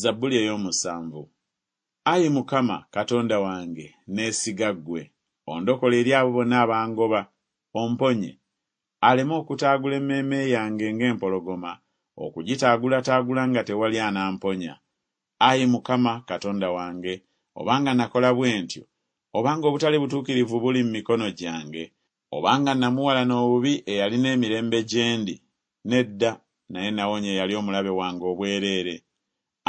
zabbuli ey'omusanvu ayi mukama katonda wange neesiga ggwe ondokola eri abo bonna abangoba omponye aleme okutaagula emmeeme yange ng'empologoma okugitaagulataagula nga tewali anamponya ayi mukama katonda wange obanga nakola bwentyo obanga obutali butuukirivu buli mu mikono gyange obanga namuwala n'obubi eyalina emirembe gye ndi nedda naye nawonye eyali omulabe wange obwereere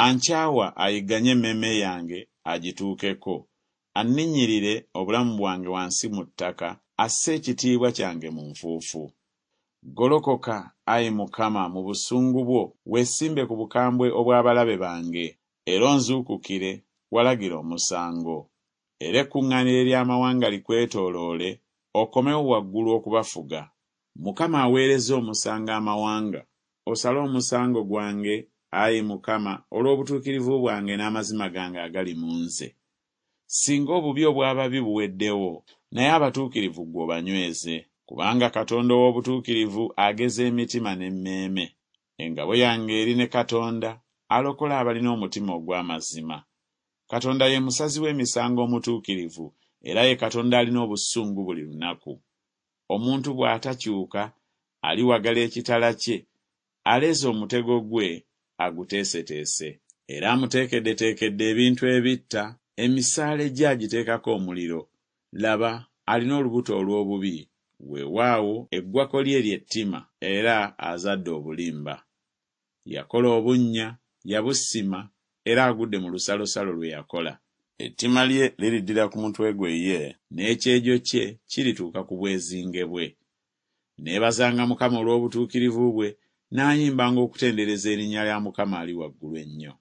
ankyawa ayigganye emmeme yange agituukeko anninyirire obulamu bwange wansi mu ttaka asse ekitiibwa kyange mu nfuufu golokoka ayi mukama mu busungu bwo weesimbe ku bukambwe obw'abalabe bange era onzuukukire walagira omusango era ekkuŋŋaaniro ery'amawanga likwetooloole okomewo waggulu okubafuga mukama aweereza omusango amawanga osale omusango gwange ayi mukama olw'obutuukirivu bwange n'amazima gange agali mu nze singa obubi obw'ababi buweddewo naye abatuukirivu gw'obanyweze kubanga katonda ow'obutuukirivu ageza emitima n'emmeeme engabo yange eri ne katonda alokola abalina omutima ogw'amazima katonda ye musazi w'emisango omutuukirivu era ye katonda alina obusungu buli lunaku omuntu bw'atakyuka aliwagala ekitala kye aleeza omutego gwe aguteeseteese era amuteekeddeteekedde ebintu ebitta emisaale gye agiteekako omuliro laba alina olubuto olw'obubi weewaawo eggwako lye ery'ettima era azadde obulimba yakola obunnya yabusima era agudde mu lusalosalo lwe yakola ettima lye liriddira ku mutwe gwe ye n'ekyejo kye kirituuka ku bwezinge bwe neebazanga mukama olw'obutuukirivu bwe n'ayimbanga okutendereza erinnya lya mukama ali waggulu ennyo